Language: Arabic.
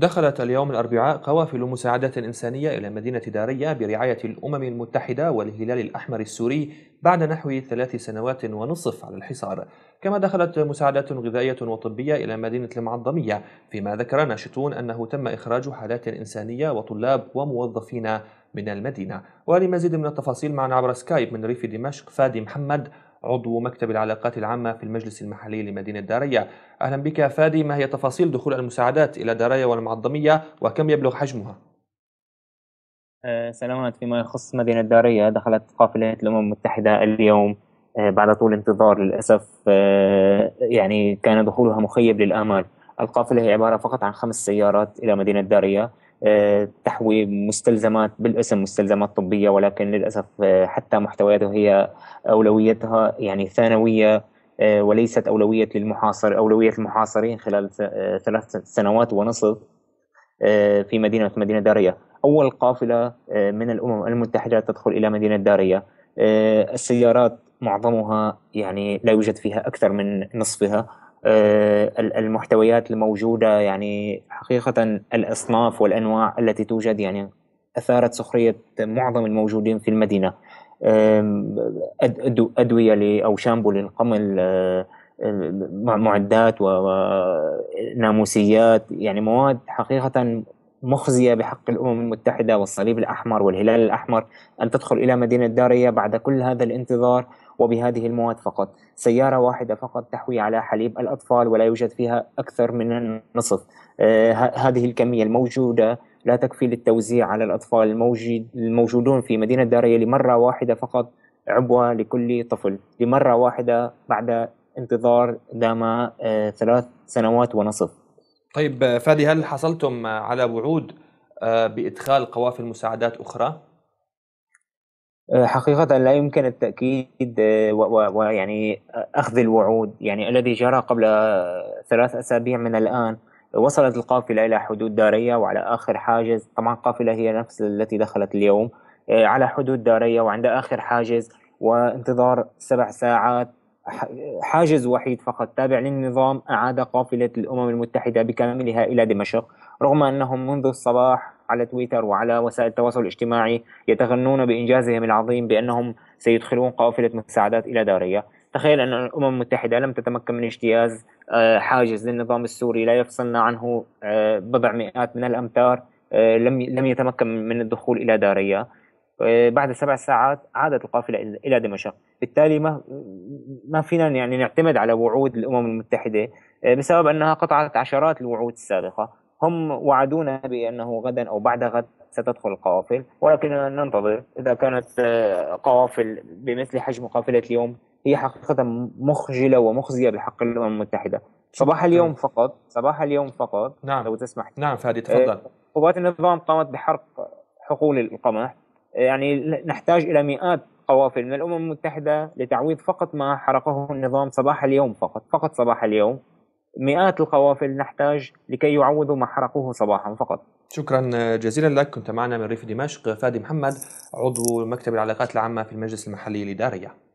دخلت اليوم الأربعاء قوافل مساعدة إنسانية إلى مدينة دارية برعاية الأمم المتحدة والهلال الأحمر السوري بعد نحو ثلاث سنوات ونصف على الحصار كما دخلت مساعدات غذائية وطبية إلى مدينة المعظمية فيما ذكر ناشطون أنه تم إخراج حالات إنسانية وطلاب وموظفين من المدينة ولمزيد من التفاصيل معنا عبر سكايب من ريف دمشق فادي محمد عضو مكتب العلاقات العامة في المجلس المحلي لمدينة داريا أهلا بك فادي ما هي تفاصيل دخول المساعدات إلى داريا والمعظمية وكم يبلغ حجمها؟ آه، سلامات فيما يخص مدينة داريا دخلت قافلة الأمم المتحدة اليوم آه، بعد طول انتظار للأسف آه، يعني كان دخولها مخيب للآمال القافلة هي عبارة فقط عن خمس سيارات إلى مدينة داريا آه، تحوي مستلزمات بالاسم مستلزمات طبية ولكن للأسف آه، حتى محتوياته هي أولويتها يعني ثانوية آه، وليست أولوية للمحاصر أولوية المحاصرين خلال ثلاث سنوات ونصف في مدينة مدينة دارية أول قافلة من الأمم المتحدة تدخل إلى مدينة دارية السيارات معظمها يعني لا يوجد فيها أكثر من نصفها آه، المحتويات الموجودة يعني حقيقة الأصناف والأنواع التي توجد يعني أثارت سخرية معظم الموجودين في المدينة أدوية أو شامبو للقمل آه، آه، معدات وناموسيات يعني مواد حقيقة مخزية بحق الأمم المتحدة والصليب الأحمر والهلال الأحمر أن تدخل إلى مدينة دارية بعد كل هذا الانتظار وبهذه المواد فقط سيارة واحدة فقط تحوي على حليب الأطفال ولا يوجد فيها أكثر من النصف آه هذه الكمية الموجودة لا تكفي للتوزيع على الأطفال الموجود الموجودون في مدينة دارية لمرة واحدة فقط عبوة لكل طفل لمرة واحدة بعد انتظار دام آه ثلاث سنوات ونصف طيب آه، فادي هل حصلتم آه، على وعود آه، بادخال قوافل مساعدات اخرى؟ حقيقة لا يمكن التأكيد ويعني أخذ الوعود يعني الذي جرى قبل ثلاث أسابيع من الآن وصلت القافلة إلى حدود دارية وعلى آخر حاجز طبعا القافلة هي نفس التي دخلت اليوم على حدود دارية وعند آخر حاجز وانتظار سبع ساعات حاجز وحيد فقط تابع للنظام أعاد قافلة الأمم المتحدة بكاملها إلى دمشق رغم أنهم منذ الصباح على تويتر وعلى وسائل التواصل الاجتماعي يتغنون بإنجازهم العظيم بأنهم سيدخلون قافلة مساعدات إلى دارية تخيل أن الأمم المتحدة لم تتمكن من اجتياز آه، حاجز للنظام السوري لا يفصلنا عنه آه، بضع مئات من الأمتار آه، لم لم يتمكن من الدخول إلى دارية آه، بعد سبع ساعات عادت القافلة إلى دمشق بالتالي ما, ما فينا يعني نعتمد على وعود الأمم المتحدة آه، بسبب أنها قطعت عشرات الوعود السابقة هم وعدونا بأنه غدا أو بعد غد ستدخل القوافل ولكن ننتظر إذا كانت آه، قوافل بمثل حجم قافلة اليوم هي حقيقة مخجلة ومخزية بحق الأمم المتحدة صباح اليوم فقط صباح اليوم فقط نعم لو تسمح نعم فادي تفضل قوات النظام قامت بحرق حقول القمح يعني نحتاج إلى مئات قوافل من الأمم المتحدة لتعويض فقط ما حرقه النظام صباح اليوم فقط فقط صباح اليوم مئات القوافل نحتاج لكي يعوضوا ما حرقوه صباحا فقط شكرا جزيلا لك كنت معنا من ريف دمشق فادي محمد عضو مكتب العلاقات العامة في المجلس المحلي لداريا